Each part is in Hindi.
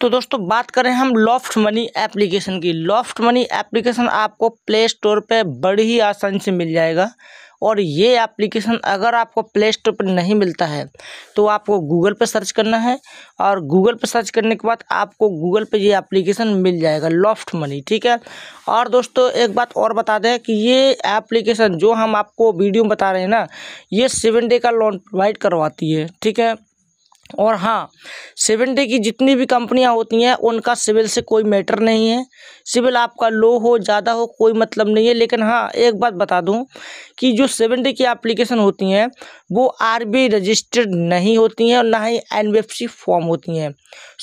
तो दोस्तों बात करें हम लॉफ्ट मनी एप्लीकेशन की लॉफ्ट मनी एप्लीकेशन आपको प्ले स्टोर पर बड़ी ही आसानी से मिल जाएगा और ये एप्लीकेशन अगर आपको प्ले स्टोर पर नहीं मिलता है तो आपको गूगल पर सर्च करना है और गूगल पर सर्च करने के बाद आपको गूगल पर ये एप्लीकेशन मिल जाएगा लॉफ्ट मनी ठीक है और दोस्तों एक बात और बता दें कि ये एप्लीकेशन जो हम आपको वीडियो बता रहे हैं ना ये सेवन डे का लोन प्रोवाइड करवाती है ठीक है और हाँ सेवेंटी की जितनी भी कंपनियां होती हैं उनका सिविल से कोई मैटर नहीं है सिविल आपका लो हो ज़्यादा हो कोई मतलब नहीं है लेकिन हाँ एक बात बता दूं कि जो सेवेंटी की एप्लीकेशन होती हैं वो आर रजिस्टर्ड नहीं होती हैं और ना ही एन फॉर्म होती हैं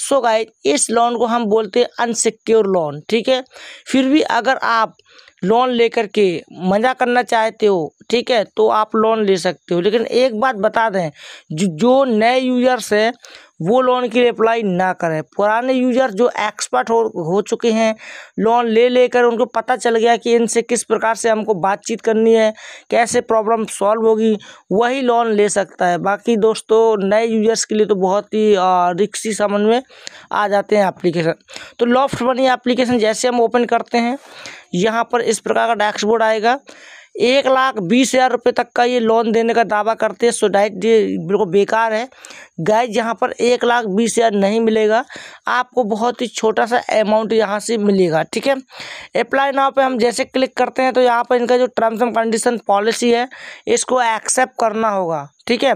सो गाइस इस लोन को हम बोलते हैं अनसिक्योर लोन ठीक है फिर भी अगर आप लोन लेकर के मज़ा करना चाहते हो ठीक है तो आप लोन ले सकते हो लेकिन एक बात बता दें जो नए यूज़र्स हैं वो लोन के लिए अप्लाई ना करें पुराने यूजर जो एक्सपर्ट हो हो चुके हैं लोन ले लेकर उनको पता चल गया कि इनसे किस प्रकार से हमको बातचीत करनी है कैसे प्रॉब्लम सॉल्व होगी वही लोन ले सकता है बाकी दोस्तों नए यूजर्स के लिए तो बहुत ही रिक्सी समझ में आ जाते हैं एप्लीकेशन तो लॉफ्ट मनी एप्लीकेशन जैसे हम ओपन करते हैं यहाँ पर इस प्रकार का डैक्सबोर्ड आएगा एक लाख बीस हज़ार रुपये तक का ये लोन देने का दावा करते हैं सोसाइटी बिल्कुल बेकार है गाय यहाँ पर एक लाख बीस हज़ार नहीं मिलेगा आपको बहुत ही छोटा सा अमाउंट यहाँ से मिलेगा ठीक है अप्लाई नाव पे हम जैसे क्लिक करते हैं तो यहाँ पर इनका जो टर्म्स एंड कंडीशन पॉलिसी है इसको एक्सेप्ट करना होगा ठीक है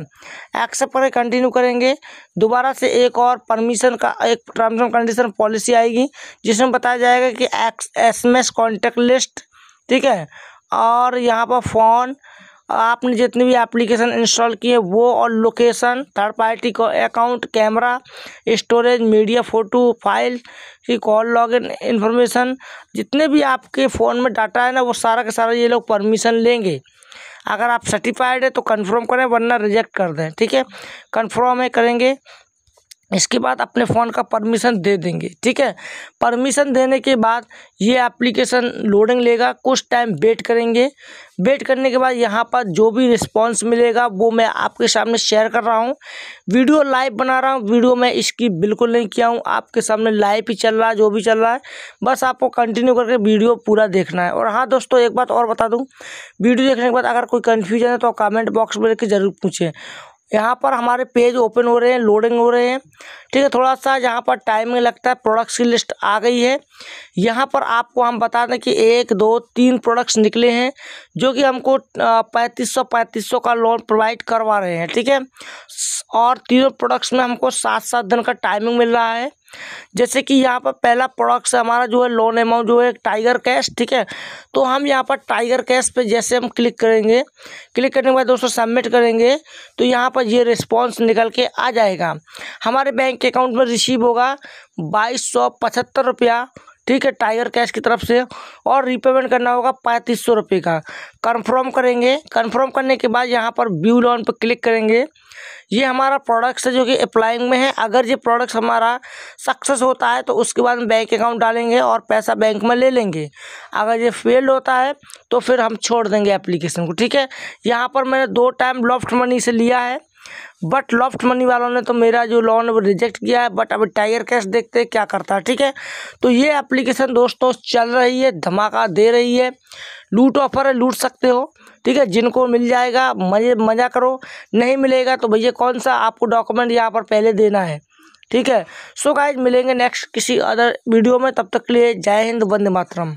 एक्सेप्ट करके कंटिन्यू करेंगे दोबारा से एक और परमिशन का एक टर्म्स एंड कंडीशन पॉलिसी आएगी जिसमें बताया जाएगा कि X S M S contact list ठीक है और यहाँ पर फ़ोन आपने जितनी भी एप्लीकेशन इंस्टॉल की है वो और लोकेशन थर्ड पार्टी को account camera storage media photo file की कॉल लॉगिन इन्फॉर्मेशन जितने भी आपके फ़ोन में डाटा है ना वो सारा का सारा ये लोग परमिशन लेंगे अगर आप सर्टिफाइड है तो कंफर्म करें वरना रिजेक्ट कर दें ठीक है कन्फर्म है करेंगे इसके बाद अपने फ़ोन का परमिशन दे देंगे ठीक है परमिशन देने के बाद ये एप्लीकेशन लोडिंग लेगा कुछ टाइम वेट करेंगे वेट करने के बाद यहाँ पर जो भी रिस्पांस मिलेगा वो मैं आपके सामने शेयर कर रहा हूँ वीडियो लाइव बना रहा हूँ वीडियो मैं इसकी बिल्कुल नहीं किया हूँ आपके सामने लाइव ही चल रहा है जो भी चल रहा है बस आपको कंटिन्यू करके वीडियो पूरा देखना है और हाँ दोस्तों एक बात और बता दूँ वीडियो देखने के बाद अगर कोई कन्फ्यूजन है तो कमेंट बॉक्स में लेकर ज़रूर पूछें यहाँ पर हमारे पेज ओपन हो रहे हैं लोडिंग हो रहे हैं ठीक है थोड़ा सा यहाँ पर टाइमिंग लगता है प्रोडक्ट्स की लिस्ट आ गई है यहाँ पर आपको हम बता दें कि एक दो तीन प्रोडक्ट्स निकले हैं जो कि हमको पैंतीस सौ पैंतीस सौ का लोन प्रोवाइड करवा रहे हैं ठीक है और तीनों प्रोडक्ट्स में हमको सात सात दिन का टाइमिंग मिल रहा है जैसे कि यहाँ पर पहला प्रोडक्ट हमारा जो है लोन अमाउंट जो है टाइगर कैश ठीक है तो हम यहाँ पर टाइगर कैश पे जैसे हम क्लिक करेंगे क्लिक करने के बाद दोस्तों सबमिट करेंगे तो यहाँ पर ये रिस्पॉन्स निकल के आ जाएगा हमारे बैंक अकाउंट में रिसीव होगा बाईस सौ पचहत्तर रुपया ठीक है टाइगर कैश की तरफ से और रिपेमेंट करना होगा पैंतीस सौ रुपये का कंफर्म करेंगे कंफर्म करने के बाद यहाँ पर व्यू लोन पर क्लिक करेंगे ये हमारा प्रोडक्ट्स है जो कि अप्लाइंग में है अगर ये प्रोडक्ट्स हमारा सक्सेस होता है तो उसके बाद हम बैंक अकाउंट डालेंगे और पैसा बैंक में ले लेंगे अगर ये फेल्ड होता है तो फिर हम छोड़ देंगे एप्लीकेशन को ठीक है यहाँ पर मैंने दो टाइम लॉफ्ट मनी से लिया है बट लॉफ्ट मनी वालों ने तो मेरा जो लोन वो रिजेक्ट किया है बट अभी टाइगर कैश देखते हैं क्या करता है ठीक है तो ये एप्लीकेशन दोस्तों चल रही है धमाका दे रही है लूट ऑफर है लूट सकते हो ठीक है जिनको मिल जाएगा मजे मज़ा करो नहीं मिलेगा तो भैया कौन सा आपको डॉक्यूमेंट यहाँ पर पहले देना है ठीक है सो गाइज मिलेंगे नेक्स्ट किसी अदर वीडियो में तब तक के लिए जय हिंद वंदे मातरम